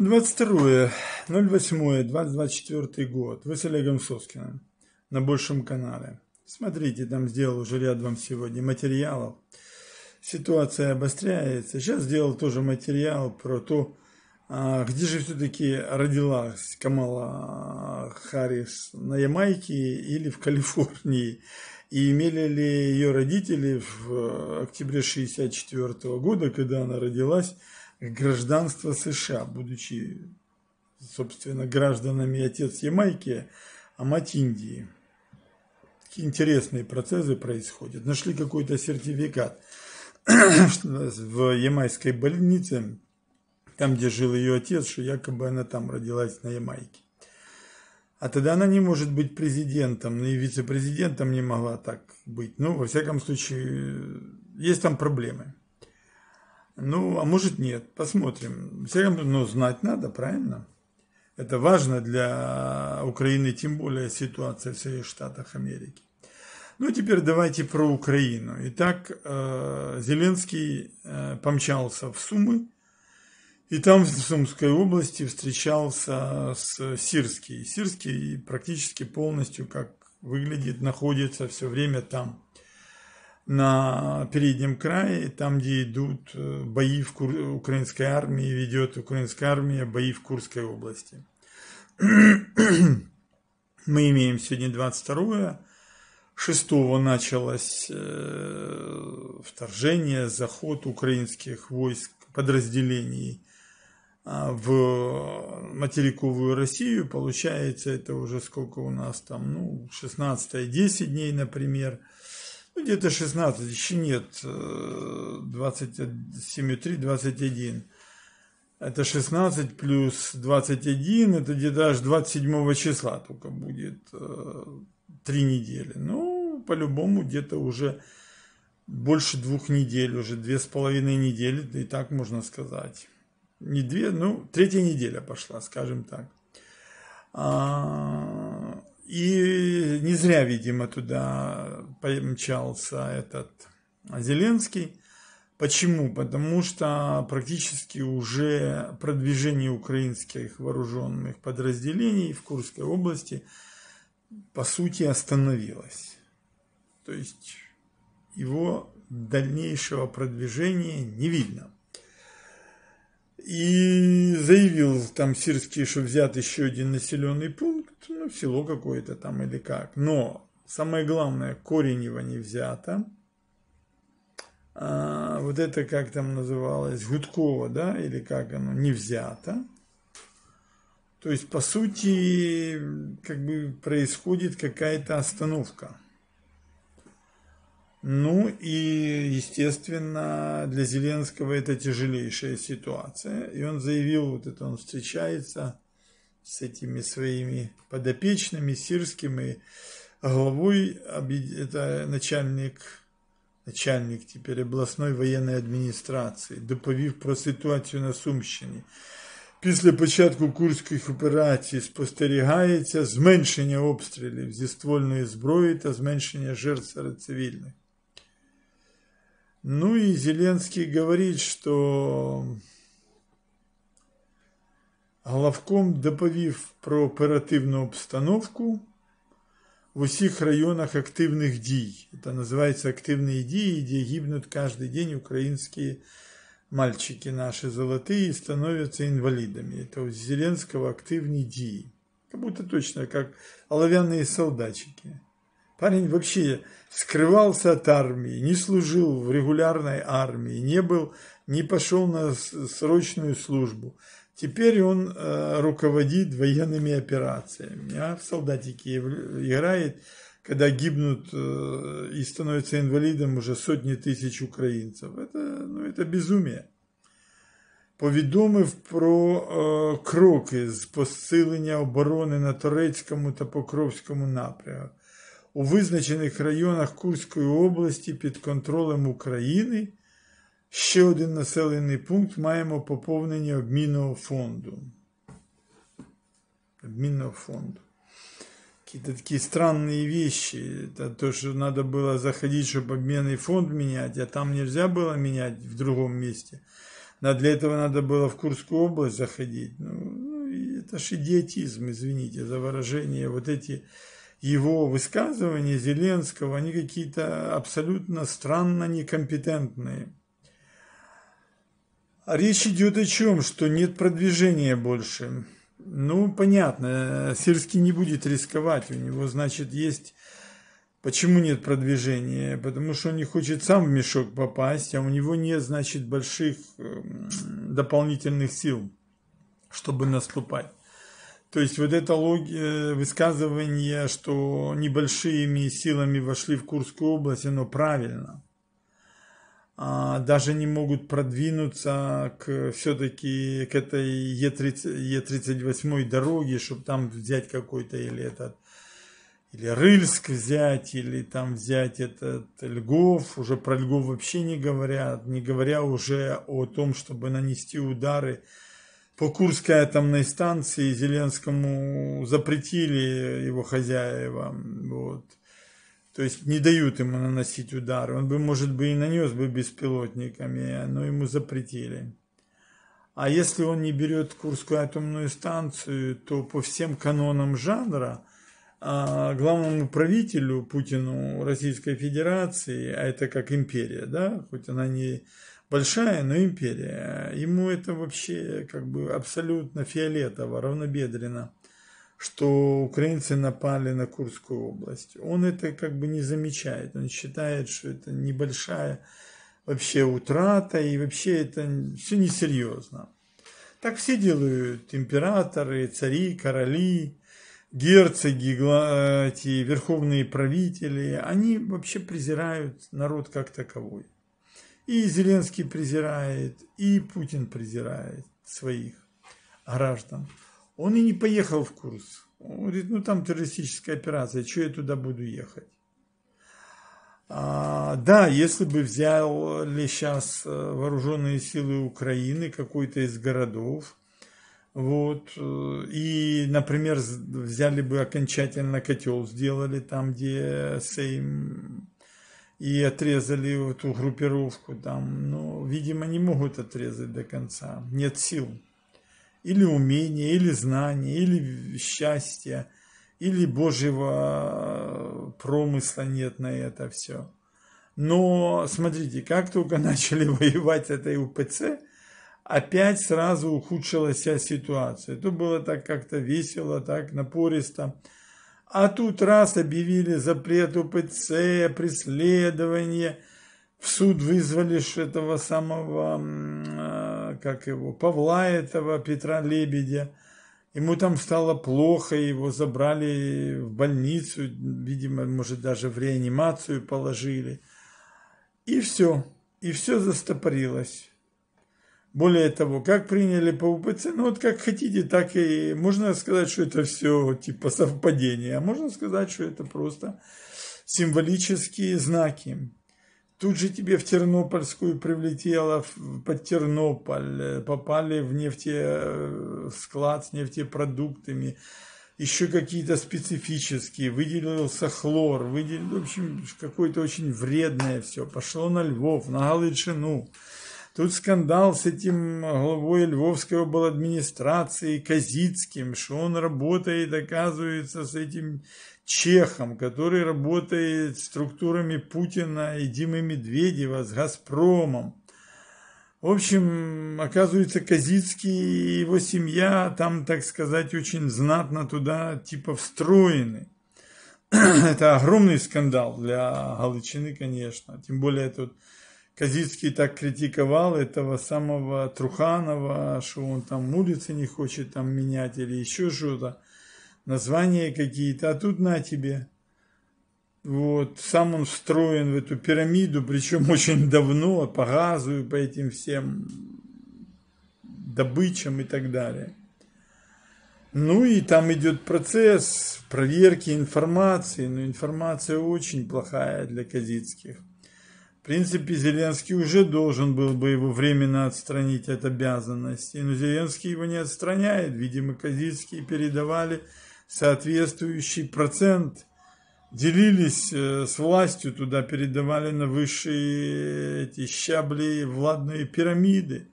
22 08 2024 год. Вы с Олегом Соскиным на большом канале. Смотрите, там сделал уже ряд вам сегодня материалов. Ситуация обостряется. Сейчас сделал тоже материал про то, а, где же все-таки родилась Камала Харрис, на Ямайке или в Калифорнии? И имели ли ее родители в э, октябре 1964 года, когда она родилась, гражданство США, будучи, собственно, гражданами отец Ямайки, а мать Индии. Такие интересные процессы происходят. Нашли какой-то сертификат в ямайской больнице, там, где жил ее отец, что якобы она там родилась на Ямайке. А тогда она не может быть президентом, ну и вице-президентом не могла так быть. Ну, во всяком случае, есть там проблемы. Ну, а может нет, посмотрим. Все равно ну, знать надо, правильно? Это важно для Украины, тем более ситуация в Соединенных Штатах Америки. Ну, а теперь давайте про Украину. Итак, э, Зеленский э, помчался в Сумы, и там в Сумской области встречался с Сирский. Сирский практически полностью, как выглядит, находится все время там на переднем крае, там, где идут э, бои в Кур... украинской армии, ведет украинская армия бои в Курской области. Мы имеем сегодня 22 6 началось э, вторжение, заход украинских войск, подразделений а, в материковую Россию. Получается, это уже сколько у нас там, ну, 16-10 дней, например ну, где-то 16, еще нет, 27,3, э, 21. Это 16 плюс 21, это где-то аж 27 числа только будет э, три недели. Ну, по-любому где-то уже больше двух недель, уже две с половиной недели, да и так можно сказать. Не две, ну, третья неделя пошла, скажем так. А, и не зря, видимо, туда помчался этот Зеленский. Почему? Потому что практически уже продвижение украинских вооруженных подразделений в Курской области по сути остановилось. То есть его дальнейшего продвижения не видно. И заявил там Сирский, что взят еще один населенный пункт, ну, в село какое-то там или как. Но самое главное, корень его не взято. А, вот это как там называлось, Гудкова, да, или как оно, не взято. То есть, по сути, как бы происходит какая-то остановка. Ну и, естественно, для Зеленского это тяжелейшая ситуация. И он заявил, вот это он встречается с этими своими подопечными, сирским и а главой, это начальник, начальник теперь областной военной администрации, доповив про ситуацию на Сумщине, Після початку курських операцій спостерігається зменшення обстрілів зі ствольної зброї та зменшення жертв серед цивільних. Ну и Зеленский говорит, что Главком доповів про оперативну обстановку в усіх районах активних дій. Это називається активні дії, де гибнуть кожен день українські мальчики наши золотые и становятся инвалидами. Это у Зеленского активные дии. Как будто точно, как оловянные солдатики. Парень вообще скрывался от армии, не служил в регулярной армии, не был, не пошел на срочную службу. Теперь он э, руководит военными операциями, а в солдатике играет, когда гибнут э, и становятся инвалидом уже сотни тысяч украинцев. Это, ну, это безумие. Повідомив про е, э, кроки з посилення оборони на Торецькому та Покровському напрямах у визначених районах Курської області під контролем України Ще один населений пункт маємо поповнення обмінного фонду. Обмінного фонду. Какие-то такие странные вещи. Это то, что надо было заходить, чтобы обменный фонд менять, а там нельзя было менять в другом месте. Но для этого надо было в Курскую область заходить. Ну, ну это же идиотизм, извините за выражение. Вот эти его высказывания Зеленского, они какие-то абсолютно странно некомпетентные. Речь идет о чем, что нет продвижения больше. Ну, понятно, Сельский не будет рисковать, у него, значит, есть... Почему нет продвижения? Потому что он не хочет сам в мешок попасть, а у него нет, значит, больших эм, дополнительных сил, чтобы наступать. То есть вот это э, высказывание, что небольшими силами вошли в Курскую область, оно правильно – а, даже не могут продвинуться к все-таки к этой Е30, Е38 дороге, чтобы там взять какой-то или этот или Рыльск взять, или там взять этот Льгов, уже про Льгов вообще не говорят, не говоря уже о том, чтобы нанести удары по Курской атомной станции Зеленскому запретили его хозяева, вот то есть не дают ему наносить удар. Он бы, может быть, и нанес бы беспилотниками, но ему запретили. А если он не берет Курскую атомную станцию, то по всем канонам жанра а, главному правителю Путину Российской Федерации, а это как империя, да, хоть она не большая, но империя, ему это вообще как бы абсолютно фиолетово, равнобедренно – что украинцы напали на Курскую область. Он это как бы не замечает, он считает, что это небольшая вообще утрата, и вообще это все несерьезно. Так все делают императоры, цари, короли, герцоги, эти верховные правители. Они вообще презирают народ как таковой. И Зеленский презирает, и Путин презирает своих граждан. Он и не поехал в курс. Он говорит, ну там террористическая операция, что я туда буду ехать? А, да, если бы взяли сейчас э, вооруженные силы Украины, какой-то из городов, вот, э, и, например, взяли бы окончательно котел, сделали там, где Сейм, и отрезали эту группировку там, но, видимо, не могут отрезать до конца, нет сил или умения, или знания, или счастья, или Божьего э, промысла нет на это все. Но смотрите, как только начали воевать с этой УПЦ, опять сразу ухудшилась вся ситуация. Это было так как-то весело, так напористо. А тут раз объявили запрет УПЦ, преследование, в суд вызвали этого самого э, как его, Павла этого, Петра Лебедя. Ему там стало плохо, его забрали в больницу, видимо, может, даже в реанимацию положили. И все, и все застопорилось. Более того, как приняли по УПЦ, ну вот как хотите, так и можно сказать, что это все типа совпадение, а можно сказать, что это просто символические знаки. Тут же тебе в Тернопольскую привлетело, под Тернополь, э, попали в нефтесклад э, с нефтепродуктами, еще какие-то специфические, выделился хлор, выделил, в общем, какое-то очень вредное все, пошло на Львов, на Галичину. Тут скандал с этим главой Львовской администрации Козицким, что он работает, оказывается, с этим чехом, который работает с структурами Путина и Димы Медведева, с «Газпромом». В общем, оказывается, Козицкий и его семья там, так сказать, очень знатно туда типа встроены. Это огромный скандал для Галычины, конечно. Тем более тут... Вот Казицкий так критиковал этого самого Труханова, что он там улицы не хочет там менять или еще что-то. Названия какие-то, а тут на тебе. Вот, сам он встроен в эту пирамиду, причем очень давно, по газу и по этим всем добычам и так далее. Ну и там идет процесс проверки информации, но информация очень плохая для казицких. В принципе, Зеленский уже должен был бы его временно отстранить от обязанностей, но Зеленский его не отстраняет. Видимо, Казицкие передавали соответствующий процент, делились э, с властью, туда передавали на высшие эти щабли владные пирамиды.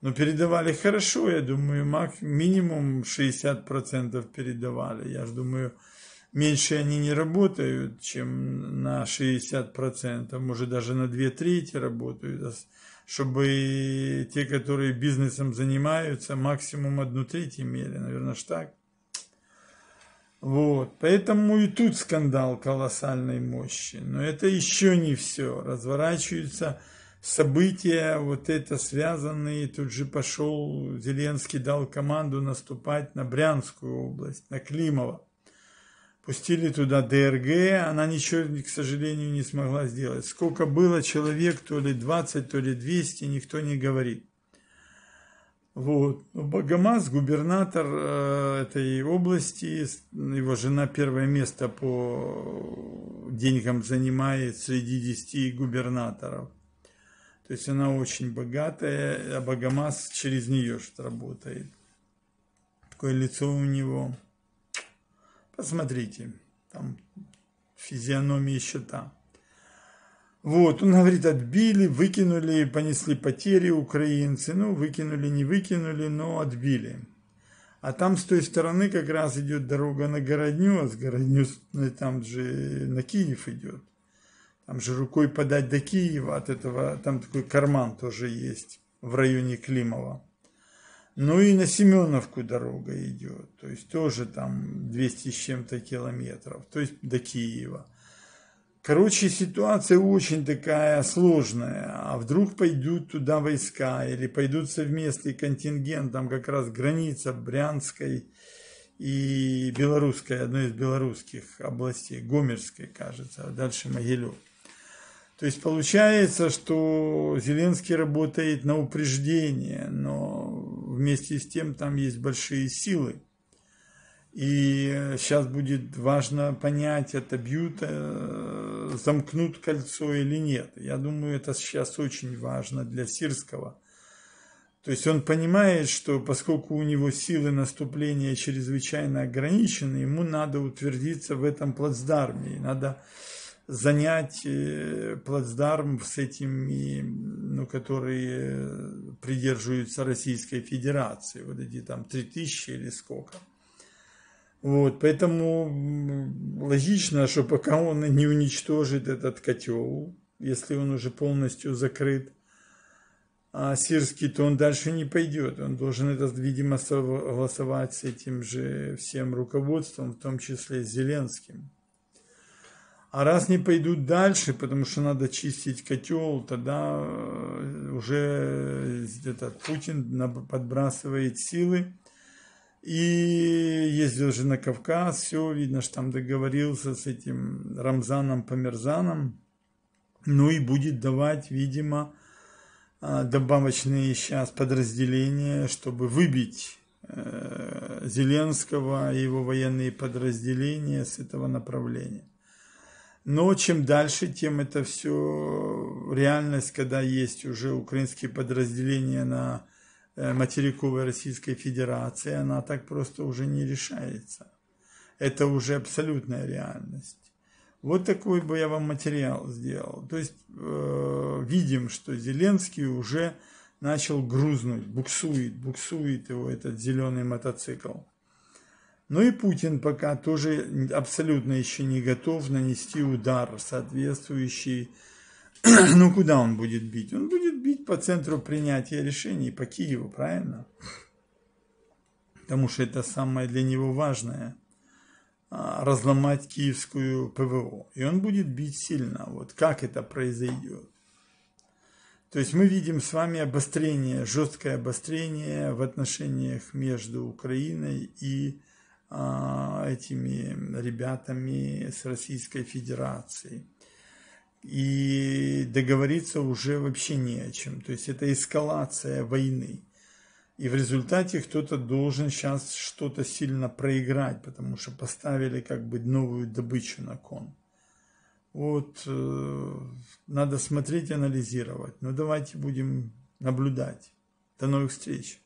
Но передавали хорошо, я думаю, минимум 60% передавали. Я же думаю, меньше они не работают, чем на 60%, может даже на две трети работают, а чтобы те, которые бизнесом занимаются, максимум одну треть имели, наверное, ж так. Вот, поэтому и тут скандал колоссальной мощи, но это еще не все, разворачиваются события, вот это связанные, тут же пошел, Зеленский дал команду наступать на Брянскую область, на Климова Пустили туда ДРГ, она ничего, к сожалению, не смогла сделать. Сколько было человек, то ли 20, то ли 200, никто не говорит. Вот. Ну, Богомаз, губернатор э, этой области, его жена первое место по деньгам занимает среди 10 губернаторов. То есть она очень богатая, а Богомаз через нее что работает. Такое лицо у него. Посмотрите, там физиономии счета. Вот, он говорит, отбили, выкинули, понесли потери украинцы. Ну, выкинули, не выкинули, но отбили. А там с той стороны как раз идет дорога на Городню, а с Городню там же на Киев идет. Там же рукой подать до Киева от этого, там такой карман тоже есть в районе Климова. Ну и на Семеновку дорога идет, то есть тоже там 200 с чем-то километров, то есть до Киева. Короче, ситуация очень такая сложная. А вдруг пойдут туда войска или пойдут совместный контингент, там как раз граница Брянской и Белорусской, одной из белорусских областей, Гомерской, кажется, а дальше Могилев. То есть получается, что Зеленский работает на упреждение, но вместе с тем там есть большие силы. И сейчас э, будет важно понять, это отобьют, э, замкнут кольцо или нет. Я думаю, это сейчас очень важно для Сирского. То есть он понимает, что поскольку у него силы наступления чрезвычайно ограничены, ему надо утвердиться в этом плацдарме, надо занять э, плацдарм с этими, ну, которые э, придерживаются Российской Федерации, вот эти там 3000 или сколько. Вот, поэтому логично, что пока он не уничтожит этот котел, если он уже полностью закрыт, а сирский, то он дальше не пойдет. Он должен это, видимо, согласовать с этим же всем руководством, в том числе с Зеленским. А раз не пойдут дальше, потому что надо чистить котел, тогда э, уже э, этот Путин подбрасывает силы. И ездил же на Кавказ, все, видно, что там договорился с этим Рамзаном Померзаном. Ну и будет давать, видимо, э, добавочные сейчас подразделения, чтобы выбить Зеленского и его военные подразделения с этого направления. Но чем дальше, тем это все реальность, когда есть уже украинские подразделения на э, материковой Российской Федерации, она так просто уже не решается. Это уже абсолютная реальность. Вот такой бы я вам материал сделал. То есть э, видим, что Зеленский уже начал грузнуть, буксует, буксует его этот зеленый мотоцикл. Ну и Путин пока тоже абсолютно еще не готов нанести удар соответствующий. ну куда он будет бить? Он будет бить по центру принятия решений, по Киеву, правильно? Потому что это самое для него важное а, разломать киевскую ПВО. И он будет бить сильно. Вот как это произойдет? То есть мы видим с вами обострение, жесткое обострение в отношениях между Украиной и Украиной а, этими ребятами с Российской Федерации И договориться уже вообще не о чем. То есть это эскалация войны. И в результате кто-то должен сейчас что-то сильно проиграть, потому что поставили как бы новую добычу на кон. Вот э, надо смотреть, анализировать. Но ну, давайте будем наблюдать. До новых встреч!